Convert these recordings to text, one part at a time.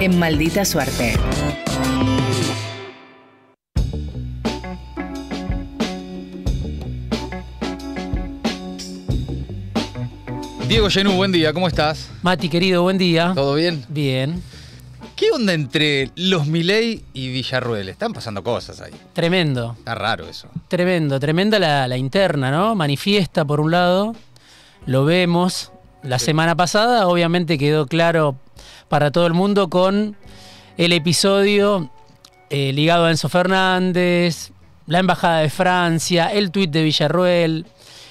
en Maldita Suerte. Diego Genú, buen día, ¿cómo estás? Mati, querido, buen día. ¿Todo bien? Bien. ¿Qué onda entre los Milei y Villarruel? Están pasando cosas ahí. Tremendo. Está raro eso. Tremendo, tremenda la, la interna, ¿no? Manifiesta por un lado, lo vemos, la semana pasada, obviamente quedó claro para todo el mundo con el episodio eh, ligado a Enzo Fernández, la Embajada de Francia, el tuit de Villarruel.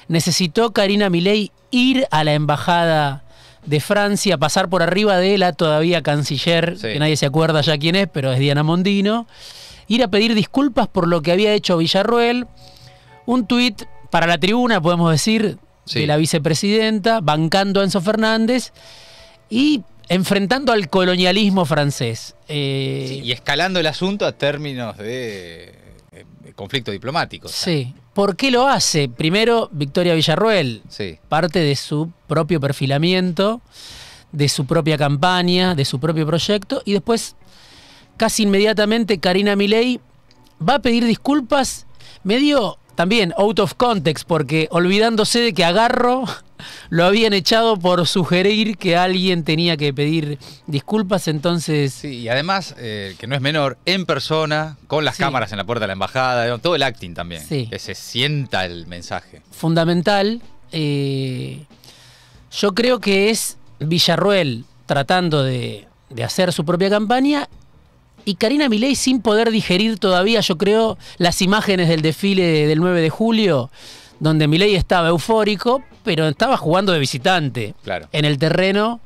Necesitó Karina Milei ir a la Embajada de Francia, pasar por arriba de la todavía canciller, que nadie se acuerda ya quién es, pero es Diana Mondino, ir a pedir disculpas por lo que había hecho Villarruel. Un tuit para la tribuna, podemos decir, de la vicepresidenta, bancando a Enzo Fernández y enfrentando al colonialismo francés. Eh, y escalando el asunto a términos de, conflicto diplomático. Sí. ¿Por qué lo hace? Primero, Victoria Villarruel, sí. parte de su propio perfilamiento, de su propia campaña, de su propio proyecto, y después, casi inmediatamente, Karina Milei va a pedir disculpas medio también out of context, porque olvidándose de que Agarro lo habían echado por sugerir que alguien tenía que pedir disculpas, entonces... Sí, y además, eh, que no es menor, en persona, con las cámaras en la puerta de la embajada, todo el acting también, que se sienta el mensaje. Fundamental. Eh, yo creo que es Villarruel tratando de, de hacer su propia campaña y Karina Milei sin poder digerir todavía, yo creo, las imágenes del desfile del 9 de julio, donde Milei estaba eufórico, pero estaba jugando de visitante claro. en el terreno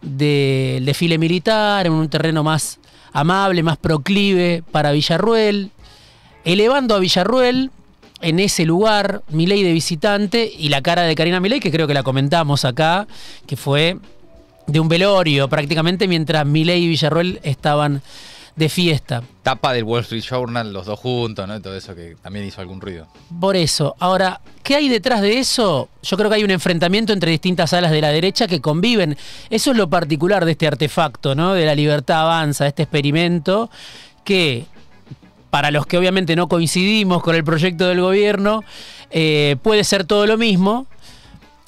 del desfile militar, en un terreno más amable, más proclive para Villarruel, elevando a Villarruel en ese lugar, Milei de visitante y la cara de Karina Milei, que creo que la comentamos acá, que fue de un velorio prácticamente mientras Milei y Villarruel estaban de fiesta. Tapa del Wall Street Journal, los dos juntos, ¿no? Todo eso que también hizo algún ruido. Por eso. Ahora, ¿qué hay detrás de eso? Yo creo que hay un enfrentamiento entre distintas alas de la derecha que conviven. Eso es lo particular de este artefacto, ¿no? De la libertad avanza, de este experimento que para los que obviamente no coincidimos con el proyecto del gobierno, eh, puede ser todo lo mismo,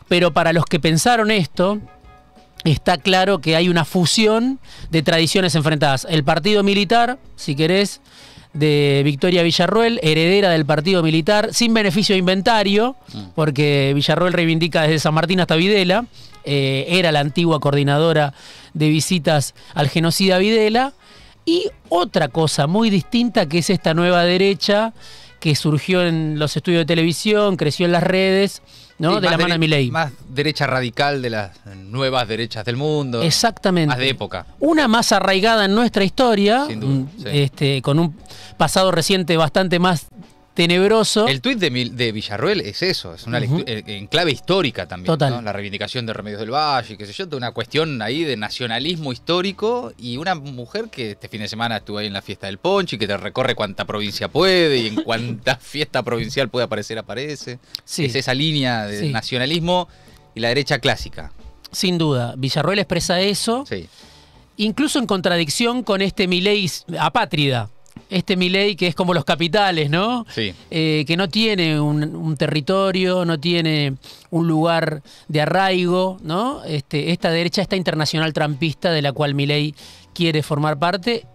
pero para los que pensaron esto, está claro que hay una fusión de tradiciones enfrentadas. El partido militar, si querés, de Victoria Villarruel, heredera del partido militar, sin beneficio de inventario, mm. porque Villarruel reivindica desde San Martín hasta Videla, eh, era la antigua coordinadora de visitas al genocida Videla, y otra cosa muy distinta que es esta nueva derecha que surgió en los estudios de televisión, creció en las redes, ¿no? de la mano de Milei. Más derecha radical de las nuevas derechas del mundo. Exactamente. Más de época. Una más arraigada en nuestra historia, mm, este, con un pasado reciente bastante más tenebroso. El tuit de, de, Villarruel es eso, es una eh, en clave histórica también. Total. La reivindicación de Remedios del Valle, qué sé yo, de una cuestión ahí de nacionalismo histórico y una mujer que este fin de semana estuvo ahí en la fiesta del Poncho y que te recorre cuanta provincia puede y en cuánta fiesta provincial puede aparecer, aparece. Sí. Es esa línea de nacionalismo y la derecha clásica. Sin duda, Villarruel expresa eso. Incluso en contradicción con este Miley apátrida este Milei que es como los capitales, ¿no? Eh, que no tiene un, territorio, no tiene un lugar de arraigo, ¿no? Este, esta derecha, esta internacional trampista de la cual Milei quiere formar parte.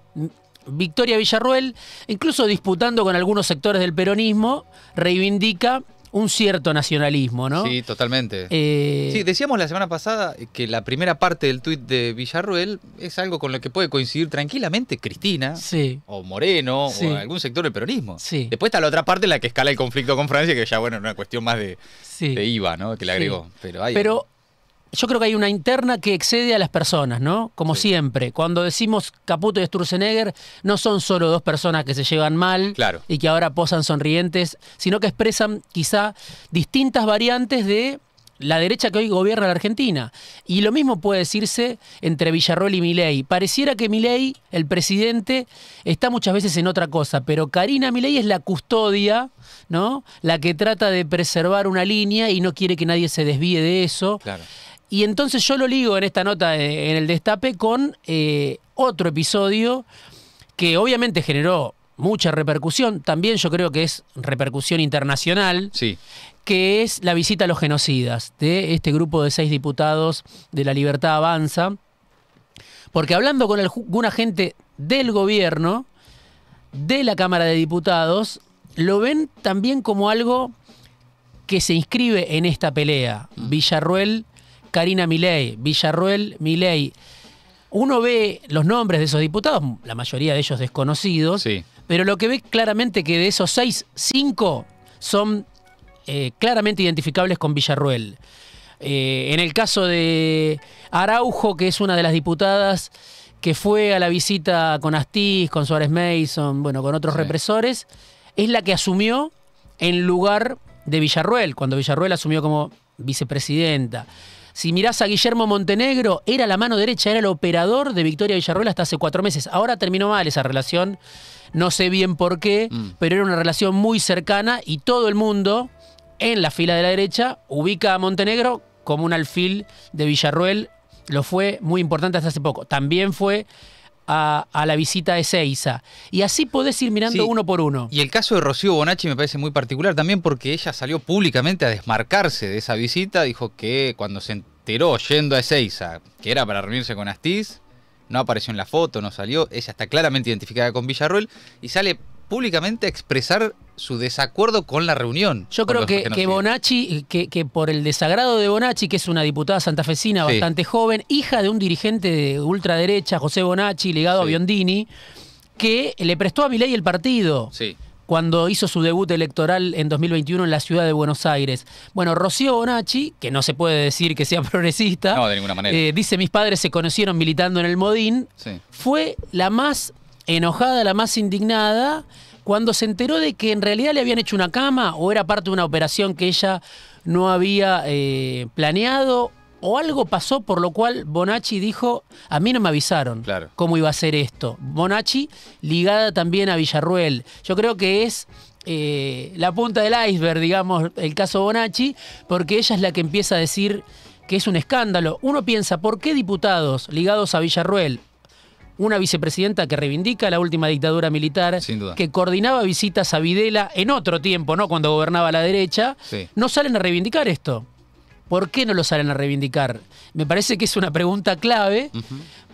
Victoria Villarruel, incluso disputando con algunos sectores del peronismo, reivindica un cierto nacionalismo, ¿no? Sí, totalmente. Eh, sí, decíamos la semana pasada que la primera parte del tuit de Villarruel es algo con lo que puede coincidir tranquilamente Cristina, o Moreno, o algún sector del peronismo. Sí. Después está la otra parte en la que escala el conflicto con Francia, que ya, bueno, es una cuestión más de, de IVA, ¿no? Que le agregó. Pero, hay yo creo que hay una interna que excede a las personas, ¿no? Como siempre, cuando decimos Caputo y Sturzenegger, no son solo dos personas que se llevan mal claro. y que ahora posan sonrientes, sino que expresan quizá distintas variantes de la derecha que hoy gobierna la Argentina. Y lo mismo puede decirse entre Villarrol y Milei. Pareciera que Milei, el presidente, está muchas veces en otra cosa, pero Karina Milei es la custodia, ¿no? La que trata de preservar una línea y no quiere que nadie se desvíe de eso. Y entonces yo lo ligo en esta nota, eh, en el destape, con eh, otro episodio que obviamente generó mucha repercusión, también yo creo que es repercusión internacional, sí. que es la visita a los genocidas de este grupo de seis diputados de la Libertad Avanza, porque hablando con alguna gente del gobierno, de la Cámara de Diputados, lo ven también como algo que se inscribe en esta pelea. Mm. Villarruel, Karina Milei, Villarruel, Milei uno ve los nombres de esos diputados, la mayoría de ellos desconocidos, pero lo que ve claramente que de esos seis, cinco son eh, claramente identificables con Villarruel. Eh, en el caso de Araujo, que es una de las diputadas que fue a la visita con Astiz, con Suárez Mason, bueno, con otros represores, es la que asumió en lugar de Villarruel, cuando Villarruel asumió como vicepresidenta. Si mirás a Guillermo Montenegro, era la mano derecha, era el operador de Victoria Villarruel hasta hace cuatro meses. Ahora terminó mal esa relación, no sé bien por qué, mm. pero era una relación muy cercana y todo el mundo en la fila de la derecha ubica a Montenegro como un alfil de Villarruel. Lo fue muy importante hasta hace poco. También fue a, la visita de Seiza. Y así podés ir mirando uno por uno. Y el caso de Rocío Bonacci me parece muy particular también porque ella salió públicamente a desmarcarse de esa visita. Dijo que cuando se enteró yendo a Seiza, que era para reunirse con Astiz, no apareció en la foto, no salió. Ella está claramente identificada con Villarroel y sale públicamente expresar su desacuerdo con la reunión. Yo creo que, Bonacci, que, por el desagrado de Bonacci, que es una diputada santafesina bastante joven, hija de un dirigente de ultraderecha, José Bonacci, ligado a Biondini, que le prestó a Milei el partido. cuando hizo su debut electoral en 2021 en la ciudad de Buenos Aires. Bueno, Rocío Bonacci, que no se puede decir que sea progresista, eh, dice mis padres se conocieron militando en el Modín, fue la más enojada, la más indignada, cuando se enteró de que en realidad le habían hecho una cama o era parte de una operación que ella no había eh, planeado o algo pasó por lo cual Bonacci dijo, a mí no me avisaron cómo iba a ser esto. Bonacci ligada también a Villarruel. Yo creo que es eh, la punta del iceberg, digamos, el caso Bonacci, porque ella es la que empieza a decir que es un escándalo. Uno piensa, ¿por qué diputados ligados a Villarruel, una vicepresidenta que reivindica la última dictadura militar, que coordinaba visitas a Videla en otro tiempo, ¿no? Cuando gobernaba la derecha, no salen a reivindicar esto. ¿Por qué no lo salen a reivindicar? Me parece que es una pregunta clave,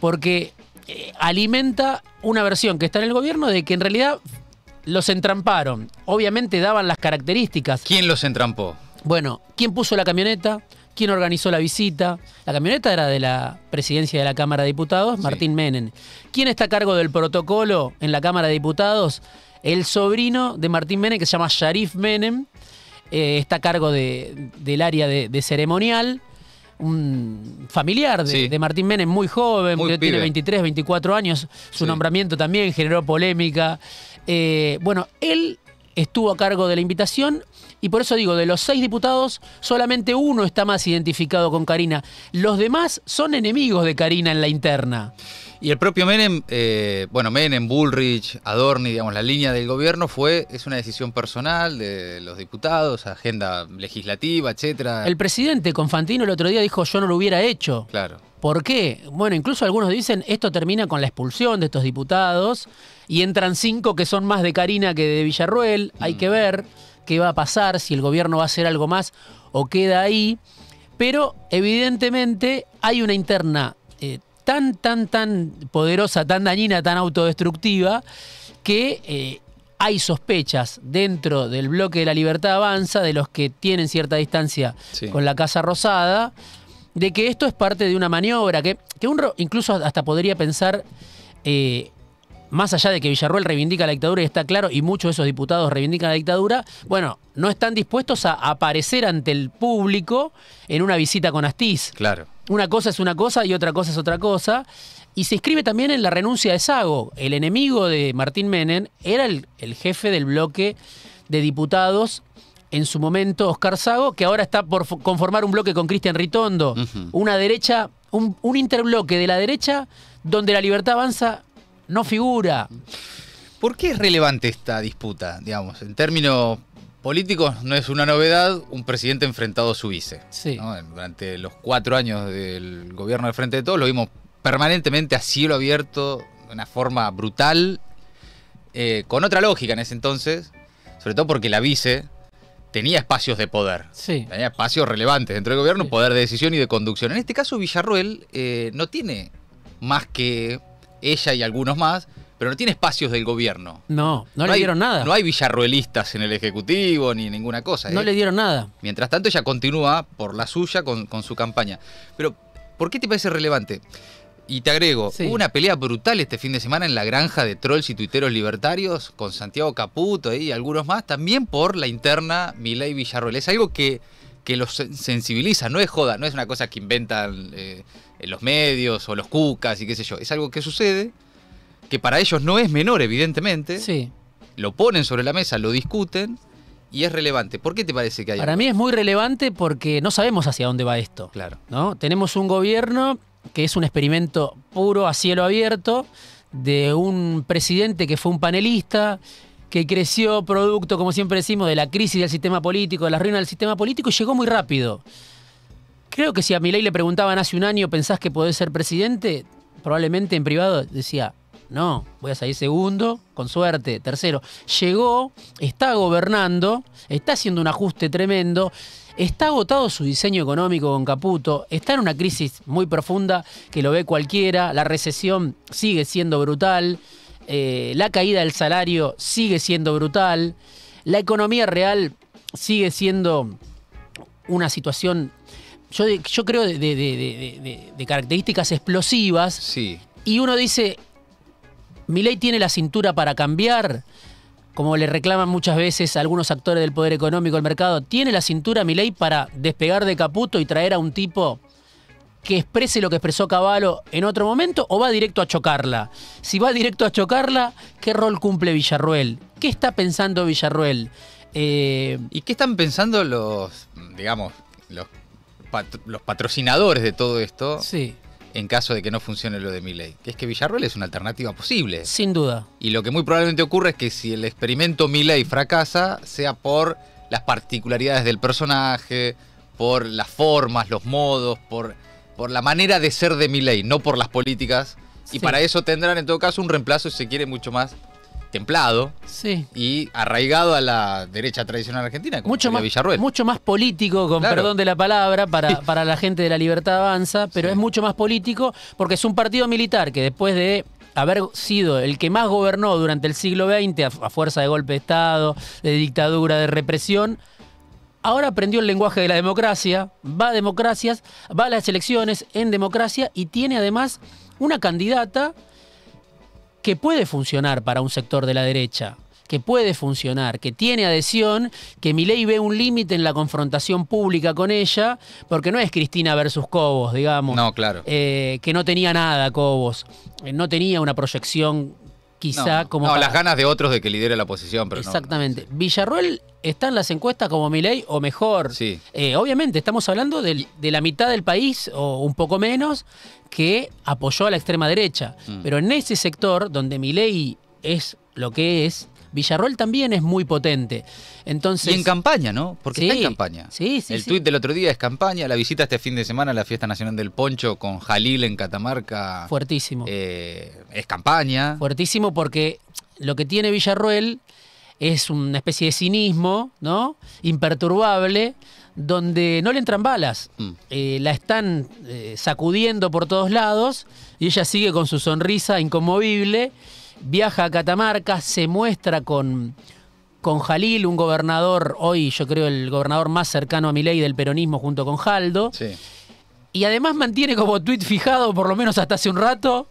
porque eh, alimenta una versión que está en el gobierno de que en realidad los entramparon. Obviamente daban las características. ¿Quién los entrampó? Bueno, ¿quién puso la camioneta? quién organizó la visita. La camioneta era de la presidencia de la Cámara de Diputados, Martín Menem. ¿Quién está a cargo del protocolo en la Cámara de Diputados? El sobrino de Martín Menem, que se llama Sharif Menem, eh, está a cargo del área de, ceremonial. Un familiar de, Martín Menem, muy joven, tiene 23, 24 años. Su nombramiento también generó polémica. Eh, bueno, él estuvo a cargo de la invitación y por eso digo, de los seis diputados, solamente uno está más identificado con Karina. Los demás son enemigos de Karina en la interna. Y el propio Menem, eh, bueno, Menem, Bullrich, Adorni, digamos, la línea del gobierno fue, es una decisión personal de los diputados, agenda legislativa, etcétera. El presidente Confantino el otro día dijo yo no lo hubiera hecho. Claro. ¿Por qué? Bueno, incluso algunos dicen esto termina con la expulsión de estos diputados y entran cinco que son más de Karina que de Villarruel. Hay mm. que ver qué va a pasar, si el gobierno va a hacer algo más o queda ahí. Pero evidentemente hay una interna eh, tan, tan, tan poderosa, tan dañina, tan autodestructiva, que eh, hay sospechas dentro del bloque de la libertad avanza, de los que tienen cierta distancia con la Casa Rosada, de que esto es parte de una maniobra, que, que uno incluso hasta podría pensar, eh, más allá de que Villarruel reivindica la dictadura y está claro, y muchos de esos diputados reivindican la dictadura, bueno, no están dispuestos a aparecer ante el público en una visita con Astiz. Claro. Una cosa es una cosa y otra cosa es otra cosa. Y se inscribe también en la renuncia de Sago. El enemigo de Martín Menem era el, el jefe del bloque de diputados en su momento Oscar Sago, que ahora está por conformar un bloque con Cristian Ritondo, una derecha, un, interbloque de la derecha donde la libertad avanza no figura. ¿Por qué es relevante esta disputa? Digamos, en términos políticos no es una novedad un presidente enfrentado a su vice. Sí. Durante los cuatro años del gobierno del Frente de Todos lo vimos permanentemente a cielo abierto, de una forma brutal, eh, con otra lógica en ese entonces, sobre todo porque la vice tenía espacios de poder. Sí. Tenía espacios relevantes dentro del gobierno, poder de decisión y de conducción. En este caso, Villarruel eh, no tiene más que ella y algunos más, pero no tiene espacios del gobierno. No, no, le dieron nada. No hay villarruelistas en el Ejecutivo ni ninguna cosa. No eh. le dieron nada. Mientras tanto, ella continúa por la suya con, con su campaña. Pero, ¿por qué te parece relevante? Y te agrego, hubo una pelea brutal este fin de semana en la granja de trolls y tuiteros libertarios con Santiago Caputo y algunos más, también por la interna Milay Villarroel. Es algo que, que los sensibiliza, no es joda, no es una cosa que inventan eh, los medios o los cucas y qué sé yo. Es algo que sucede, que para ellos no es menor, evidentemente. Sí. Lo ponen sobre la mesa, lo discuten y es relevante. ¿Por qué te parece que hay? Para mí es muy relevante porque no sabemos hacia dónde va esto. Claro. ¿no? Tenemos un gobierno que es un experimento puro a cielo abierto de un presidente que fue un panelista, que creció producto, como siempre decimos, de la crisis del sistema político, de la ruina del sistema político, y llegó muy rápido. Creo que si a Milei le preguntaban hace un año, ¿pensás que podés ser presidente? Probablemente en privado decía, no, voy a salir segundo, con suerte, tercero. Llegó, está gobernando, está haciendo un ajuste tremendo. Está agotado su diseño económico con Caputo, está en una crisis muy profunda que lo ve cualquiera, la recesión sigue siendo brutal, eh, la caída del salario sigue siendo brutal, la economía real sigue siendo una situación, yo, creo, de, características explosivas. Sí. Y uno dice, mi ley tiene la cintura para cambiar, como le reclaman muchas veces a algunos actores del poder económico del mercado, ¿tiene la cintura Milei para despegar de Caputo y traer a un tipo que exprese lo que expresó Caballo en otro momento o va directo a chocarla? Si va directo a chocarla, ¿qué rol cumple Villarruel? ¿Qué está pensando Villarruel? Eh, ¿Y qué están pensando los, digamos, los patrocinadores de todo esto? Sí en caso de que no funcione lo de Milley, que es que Villarruel es una alternativa posible. Sin duda. Y lo que muy probablemente ocurre es que si el experimento Milley fracasa, sea por las particularidades del personaje, por las formas, los modos, por, por la manera de ser de Milley, no por las políticas. Y para eso tendrán en todo caso un reemplazo, si se quiere, mucho más templado sí. y arraigado a la derecha tradicional argentina, como mucho más, Mucho más político, con perdón de la palabra, para, para, la gente de la libertad avanza, pero es mucho más político porque es un partido militar que después de haber sido el que más gobernó durante el siglo XX a, a fuerza de golpe de Estado, de dictadura, de represión, ahora aprendió el lenguaje de la democracia, va a democracias, va a las elecciones en democracia y tiene además una candidata que puede funcionar para un sector de la derecha, que puede funcionar, que tiene adhesión, que Milei ve un límite en la confrontación pública con ella, porque no es Cristina versus Cobos, digamos. No, claro. Eh, que no tenía nada Cobos, eh, no tenía una proyección quizá como... No, las ganas de otros de que lidere la oposición, pero Exactamente. No, están las encuestas como Miley o mejor. Eh, obviamente, estamos hablando de la mitad del país o un poco menos que apoyó a la extrema derecha. Mm. Pero en ese sector donde Miley es lo que es, Villarroel también es muy potente. Entonces, y en campaña, ¿no? Porque está en campaña. Sí, El tweet tuit del otro día es campaña, la visita este fin de semana a la Fiesta Nacional del Poncho con Jalil en Catamarca. Fuertísimo. Eh, es campaña. Fuertísimo porque lo que tiene Villarroel es una especie de cinismo, ¿no? Imperturbable, donde no le entran balas. Mm. Eh, la están eh, sacudiendo por todos lados y ella sigue con su sonrisa inconmovible. Viaja a Catamarca, se muestra con, con Jalil, un gobernador, hoy yo creo el gobernador más cercano a mi ley del peronismo junto con Jaldo. Y además mantiene como tuit fijado, por lo menos hasta hace un rato,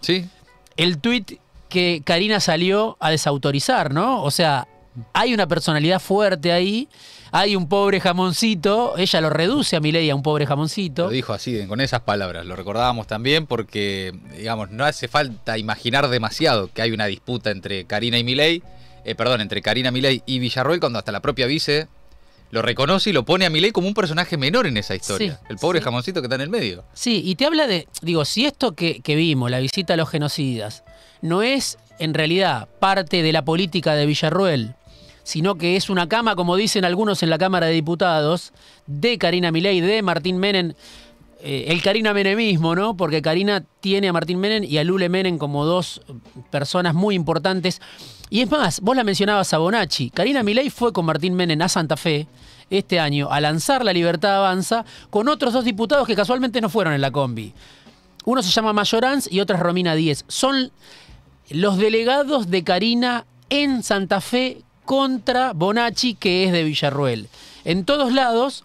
el tuit que Karina salió a desautorizar, ¿no? O sea, hay una personalidad fuerte ahí, hay un pobre jamoncito, ella lo reduce a Milei a un pobre jamoncito. Lo dijo así, con esas palabras, lo recordábamos también porque, digamos, no hace falta imaginar demasiado que hay una disputa entre Karina y Milei, eh, perdón, entre Karina Milei y Villarroel cuando hasta la propia vice lo reconoce y lo pone a Milei como un personaje menor en esa historia. el pobre jamoncito que está en el medio. Sí, y te habla de, digo, si esto que, que vimos, la visita a los genocidas, no es en realidad parte de la política de Villarruel, sino que es una cama, como dicen algunos en la Cámara de Diputados, de Karina Milei, de Martín Menem, eh, el Karina Menemismo, ¿no? Porque Karina tiene a Martín Menem y a Lule Menem como dos personas muy importantes. Y es más, vos la mencionabas a Bonacci. Karina Milei fue con Martín Menem a Santa Fe este año a lanzar la Libertad Avanza con otros dos diputados que casualmente no fueron en la combi. Uno se llama Mayoranz y otra es Romina Díez. Son los delegados de Karina en Santa Fe contra Bonacci, que es de Villarruel. En todos lados,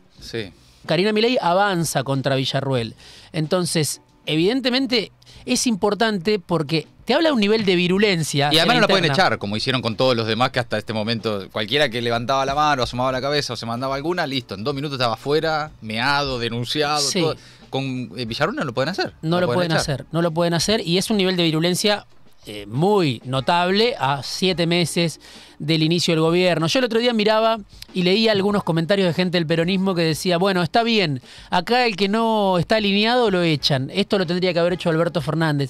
Karina Milei avanza contra Villarruel. Entonces, evidentemente es importante porque te habla de un nivel de virulencia. Y además no la pueden echar, como hicieron con todos los demás que hasta este momento, cualquiera que levantaba la mano, asomaba la cabeza o se mandaba alguna, listo, en dos minutos estaba fuera, meado, denunciado, Con eh, Villarruel no lo pueden hacer. No, lo, pueden, hacer, no lo pueden hacer. Y es un nivel de virulencia eh, muy notable a siete meses del inicio del gobierno. Yo el otro día miraba y leía algunos comentarios de gente del peronismo que decía, bueno, está bien, acá el que no está alineado lo echan. Esto lo tendría que haber hecho Alberto Fernández.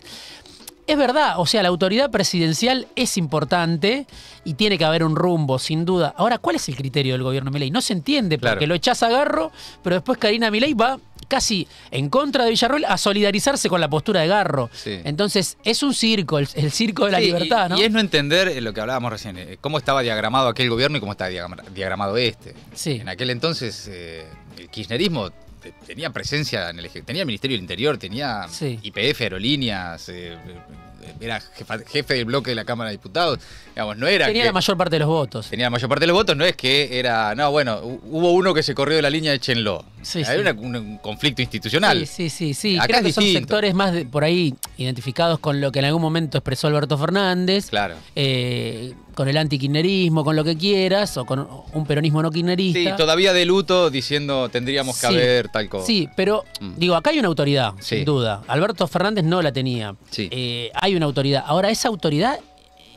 Es verdad, o sea, la autoridad presidencial es importante y tiene que haber un rumbo, sin duda. Ahora, ¿cuál es el criterio del gobierno Milei? No se entiende, porque lo echás a Garro, pero después Karina Milei va casi en contra de Villarroel a solidarizarse con la postura de Garro. Entonces, es un circo, el, circo de la libertad, y, ¿no? Y es no entender eh, lo que hablábamos recién, eh, cómo estaba diagramado aquel gobierno y cómo está diagramado este. En aquel entonces, eh, el kirchnerismo tenía presencia en el tenía Ministerio del Interior, tenía IPF, aerolíneas, era jefe del bloque de la Cámara de Diputados. no era tenía la mayor parte de los votos. Tenía la mayor parte de los votos, no es que era, no, bueno, hubo uno que se corrió de la línea, de Chenló hay un conflicto institucional. Sí, sí, sí. sí. Creo que son sectores más por ahí identificados con lo que en algún momento expresó Alberto Fernández. Claro. Eh, con el antiquinerismo, con lo que quieras, o con un peronismo no quinerista Sí, todavía de luto diciendo tendríamos que haber tal cosa. Sí, pero mm. digo, acá hay una autoridad, sin duda. Alberto Fernández no la tenía. Eh, hay una autoridad. Ahora, esa autoridad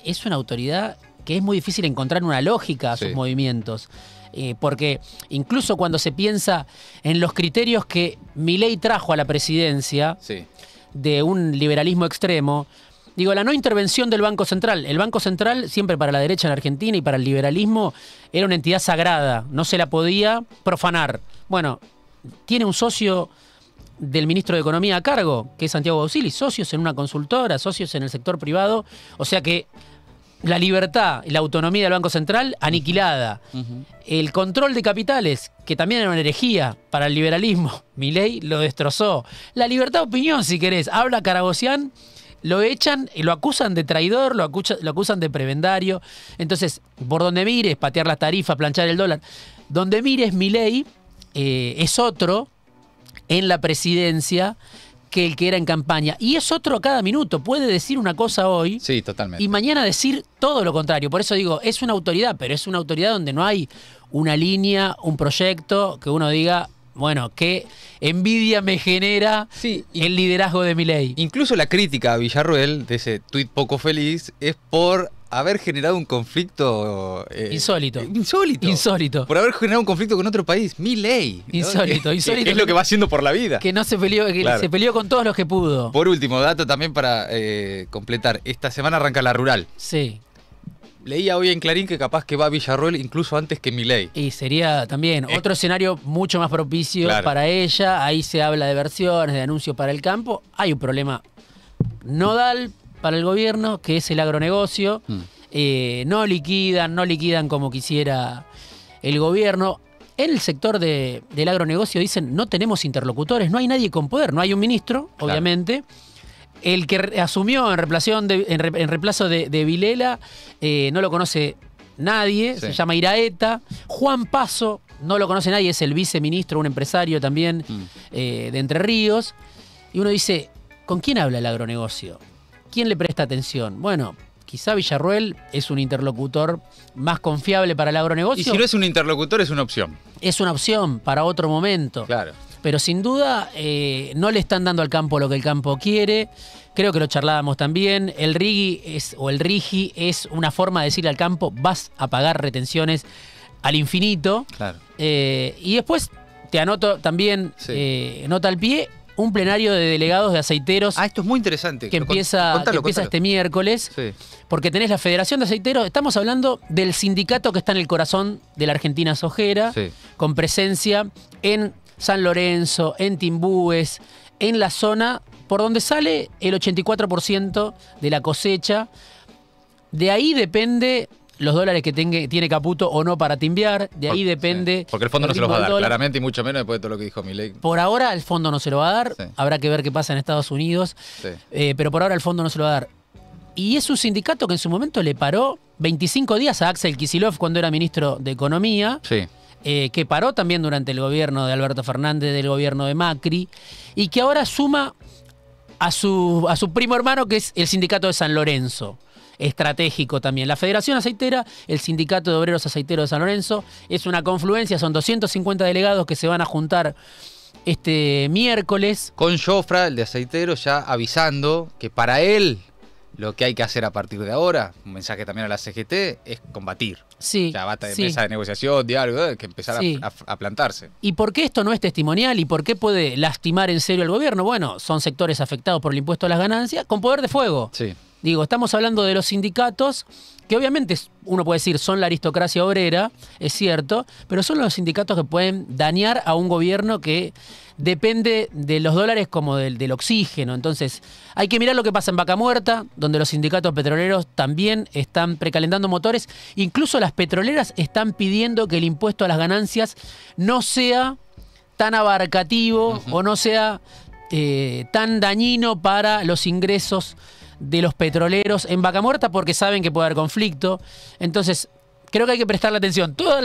es una autoridad que es muy difícil encontrar una lógica a sus movimientos. Eh, porque incluso cuando se piensa en los criterios que Milei trajo a la presidencia de un liberalismo extremo, Digo, la no intervención del Banco Central. El Banco Central, siempre para la derecha en Argentina y para el liberalismo, era una entidad sagrada, no se la podía profanar. Bueno, tiene un socio del ministro de Economía a cargo, que es Santiago Bausili, socios en una consultora, socios en el sector privado, o sea que la libertad y la autonomía del Banco Central aniquilada. El control de capitales, que también era una herejía para el liberalismo, mi ley lo destrozó. La libertad de opinión, si querés, habla Caragocián, lo echan y lo acusan de traidor, lo, acusan de prebendario. Entonces, por donde mires, patear las tarifas, planchar el dólar, donde mires, mi ley eh, es otro en la presidencia que el que era en campaña. Y es otro cada minuto. Puede decir una cosa hoy. Y mañana decir todo lo contrario. Por eso digo, es una autoridad, pero es una autoridad donde no hay una línea, un proyecto que uno diga, bueno, qué envidia me genera el liderazgo de mi ley. Incluso la crítica a Villarruel, de ese tuit poco feliz, es por haber generado un conflicto. Eh, insólito. Insólito. Insólito. Por haber generado un conflicto con otro país. Mi ley. Insólito, insólito. es lo que va haciendo por la vida. Que no se peleó, que se peleó con todos los que pudo. Por último, dato también para eh, completar. Esta semana arranca la rural. Sí. Leía hoy en Clarín que capaz que va a Villarroel incluso antes que Milei. Y sería también eh. otro escenario mucho más propicio para ella. Ahí se habla de versiones, de anuncios para el campo. Hay un problema nodal, para el gobierno, que es el agronegocio. Mm. Eh, no liquidan, no liquidan como quisiera el gobierno. En el sector del agronegocio dicen, no tenemos interlocutores, no hay nadie con poder, no hay un ministro, obviamente. El que asumió en, en, reemplazo de, Vilela eh, no lo conoce nadie, se llama Iraeta. Juan Paso no lo conoce nadie, es el viceministro, un empresario también mm. eh, de Entre Ríos. Y uno dice, ¿con quién habla el agronegocio? ¿quién le presta atención? Bueno, quizá Villarruel es un interlocutor más confiable para el agronegocio. Y si no es un interlocutor, es una opción. Es una opción para otro momento. Claro. Pero sin duda eh, no le están dando al campo lo que el campo quiere. Creo que lo charlábamos también. El rigi es, o el rigi es una forma de decirle al campo vas a pagar retenciones al infinito. Claro. Eh, y después te anoto también, eh, nota al pie, un plenario de delegados de aceiteros. Ah, esto es muy interesante. Que empieza, que este miércoles. Porque tenés la Federación de Aceiteros. Estamos hablando del sindicato que está en el corazón de la Argentina Sojera, con presencia en San Lorenzo, en Timbúes, en la zona por donde sale el 84% de la cosecha. De ahí depende los dólares que tiene Caputo o no para timbiar, de ahí depende. Porque el fondo no se los va a dar, claramente, y mucho menos después de todo lo que dijo Milei. Por ahora el fondo no se lo va a dar, habrá que ver qué pasa en Estados Unidos, eh, pero por ahora el fondo no se lo va a dar. Y es un sindicato que en su momento le paró 25 días a Axel Kisilov cuando era ministro de Economía, eh, que paró también durante el gobierno de Alberto Fernández, del gobierno de Macri, y que ahora suma a su, a su primo hermano que es el sindicato de San Lorenzo estratégico también. La Federación Aceitera, el Sindicato de Obreros Aceiteros de San Lorenzo, es una confluencia, son 250 delegados que se van a juntar este miércoles. Con Jofra, el de aceitero, ya avisando que para él lo que hay que hacer a partir de ahora, un mensaje también a la CGT, es combatir. Sí. Ya bata de mesa de negociación, diálogo, eh, que empezar a, a, plantarse. ¿Y por qué esto no es testimonial y por qué puede lastimar en serio al gobierno? Bueno, son sectores afectados por el impuesto a las ganancias con poder de fuego. Sí. Digo, estamos hablando de los sindicatos, que obviamente uno puede decir son la aristocracia obrera, es cierto, pero son los sindicatos que pueden dañar a un gobierno que depende de los dólares como del, oxígeno. Entonces, hay que mirar lo que pasa en Vaca Muerta, donde los sindicatos petroleros también están precalentando motores. Incluso las petroleras están pidiendo que el impuesto a las ganancias no sea tan abarcativo o no sea eh, tan dañino para los ingresos de los petroleros en Vaca Muerta porque saben que puede haber conflicto. Entonces, creo que hay que prestarle atención. Todos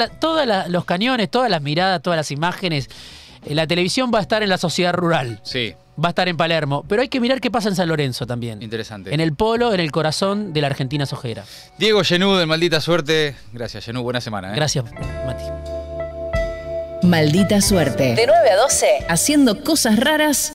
los cañones, todas las miradas, todas las imágenes, eh, la televisión va a estar en la sociedad rural. Sí. Va a estar en Palermo. Pero hay que mirar qué pasa en San Lorenzo también. Interesante. En el polo, en el corazón de la Argentina sojera. Diego Genú, de Maldita Suerte. Gracias, Genú. Buena semana. ¿eh? Gracias, Mati. Maldita Suerte. De 9 a 12. Haciendo cosas raras.